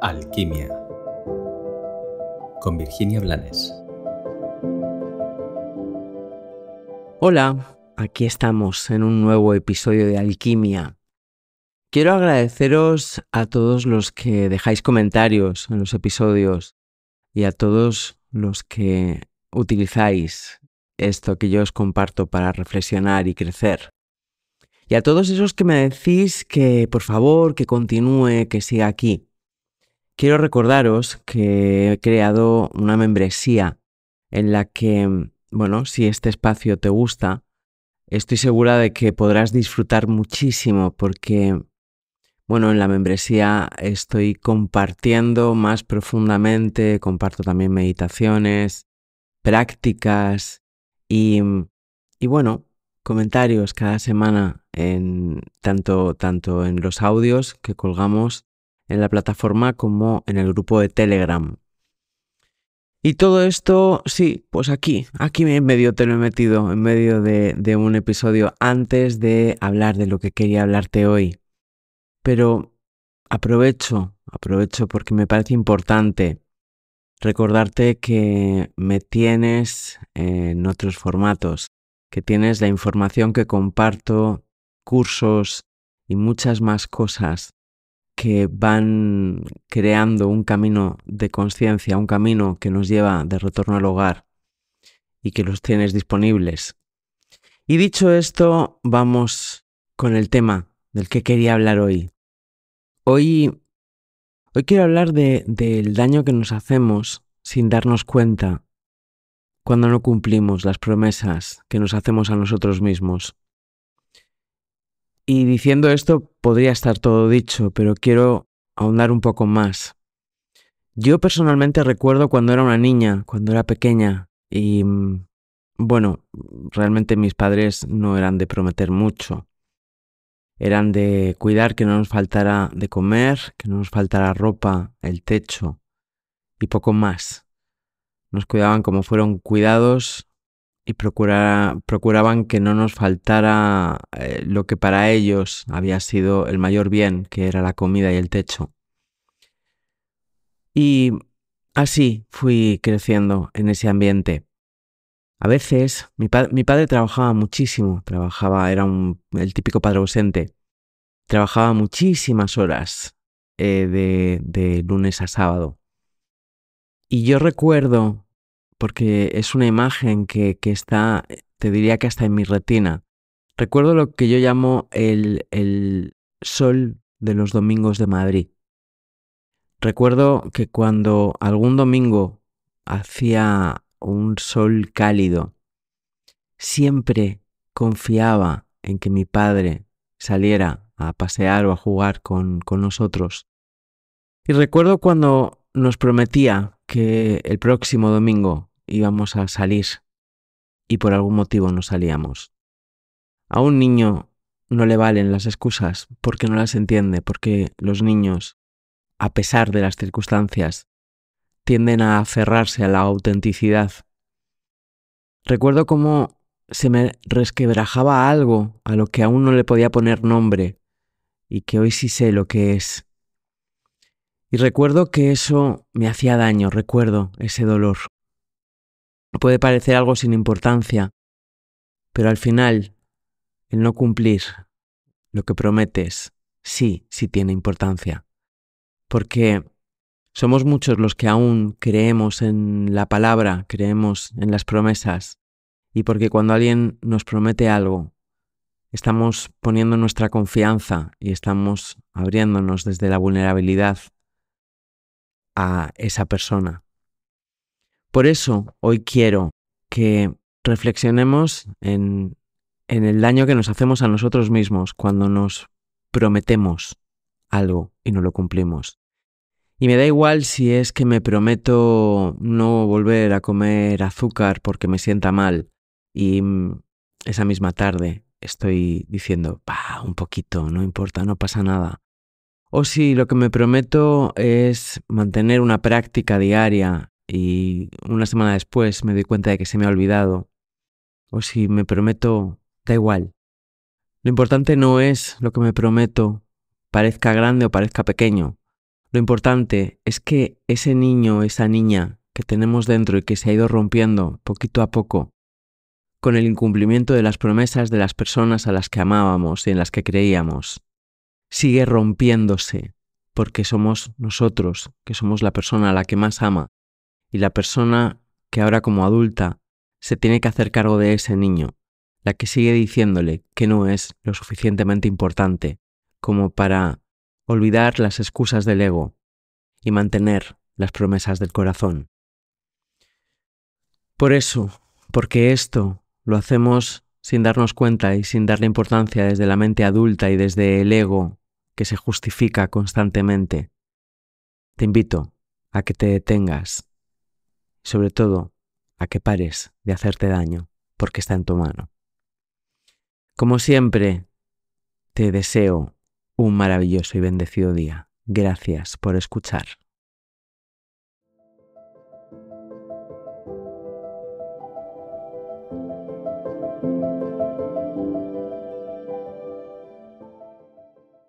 Alquimia con Virginia Blanes. Hola, aquí estamos en un nuevo episodio de Alquimia. Quiero agradeceros a todos los que dejáis comentarios en los episodios y a todos los que utilizáis esto que yo os comparto para reflexionar y crecer. Y a todos esos que me decís que por favor, que continúe, que siga aquí. Quiero recordaros que he creado una membresía en la que, bueno, si este espacio te gusta, estoy segura de que podrás disfrutar muchísimo porque, bueno, en la membresía estoy compartiendo más profundamente, comparto también meditaciones, prácticas y, y bueno, comentarios cada semana en tanto, tanto en los audios que colgamos en la plataforma como en el grupo de Telegram. Y todo esto, sí, pues aquí, aquí en medio te lo he metido, en medio de, de un episodio antes de hablar de lo que quería hablarte hoy. Pero aprovecho, aprovecho porque me parece importante recordarte que me tienes en otros formatos, que tienes la información que comparto, cursos y muchas más cosas que van creando un camino de conciencia, un camino que nos lleva de retorno al hogar y que los tienes disponibles. Y dicho esto, vamos con el tema del que quería hablar hoy. Hoy, hoy quiero hablar del daño que nos hacemos sin darnos cuenta cuando no cumplimos las promesas que nos hacemos a nosotros mismos. Y diciendo esto podría estar todo dicho, pero quiero ahondar un poco más. Yo personalmente recuerdo cuando era una niña, cuando era pequeña, y mm, bueno, realmente mis padres no eran de prometer mucho. Eran de cuidar que no nos faltara de comer, que no nos faltara ropa, el techo y poco más. Nos cuidaban como fueron cuidados y procuraban que no nos faltara eh, lo que para ellos había sido el mayor bien, que era la comida y el techo. Y así fui creciendo en ese ambiente. A veces mi, padre trabajaba muchísimo, trabajaba, era el típico padre ausente, trabajaba muchísimas horas eh, de, de lunes a sábado. Y yo recuerdo porque es una imagen que, está, eh, te diría que está en mi retina. Recuerdo lo que yo llamo el, sol de los domingos de Madrid. Recuerdo que cuando algún domingo hacía un sol cálido, siempre confiaba en que mi padre saliera a pasear o a jugar con nosotros. Y recuerdo cuando nos prometía que el próximo domingo íbamos a salir y por algún motivo no salíamos. A un niño no le valen las excusas porque no las entiende, porque los niños, a pesar de las circunstancias, tienden a aferrarse a la autenticidad. Recuerdo cómo se me resquebrajaba algo a lo que aún no le podía poner nombre y que hoy sí sé lo que es. Y recuerdo que eso me hacía daño, recuerdo ese dolor. Puede parecer algo sin importancia, pero al final, el no cumplir lo que prometes sí, sí tiene importancia. Porque somos muchos los que aún creemos en la palabra, creemos en las promesas, y porque cuando alguien nos promete algo, estamos poniendo nuestra confianza y estamos abriéndonos desde la vulnerabilidad a esa persona. Por eso hoy quiero que reflexionemos en, el daño que nos hacemos a nosotros mismos cuando nos prometemos algo y no lo cumplimos. Y me da igual si es que me prometo no volver a comer azúcar porque me sienta mal y mm, esa misma tarde estoy diciendo, un poquito, no importa, no pasa nada. O si lo que me prometo es mantener una práctica diaria y una semana después me doy cuenta de que se me ha olvidado, o si me prometo, da igual. Lo importante no es lo que me prometo, parezca grande o parezca pequeño. Lo importante es que ese niño, esa niña que tenemos dentro y que se ha ido rompiendo poquito a poco, con el incumplimiento de las promesas de las personas a las que amábamos y en las que creíamos, sigue rompiéndose, porque somos nosotros, que somos la persona a la que más ama, y la persona que ahora como adulta se tiene que hacer cargo de ese niño, la que sigue diciéndole que no es lo suficientemente importante como para olvidar las excusas del ego y mantener las promesas del corazón. Por eso, porque esto lo hacemos sin darnos cuenta y sin darle importancia desde la mente adulta y desde el ego que se justifica constantemente, te invito a que te detengas sobre todo a que pares de hacerte daño, porque está en tu mano. Como siempre, te deseo un maravilloso y bendecido día. Gracias por escuchar.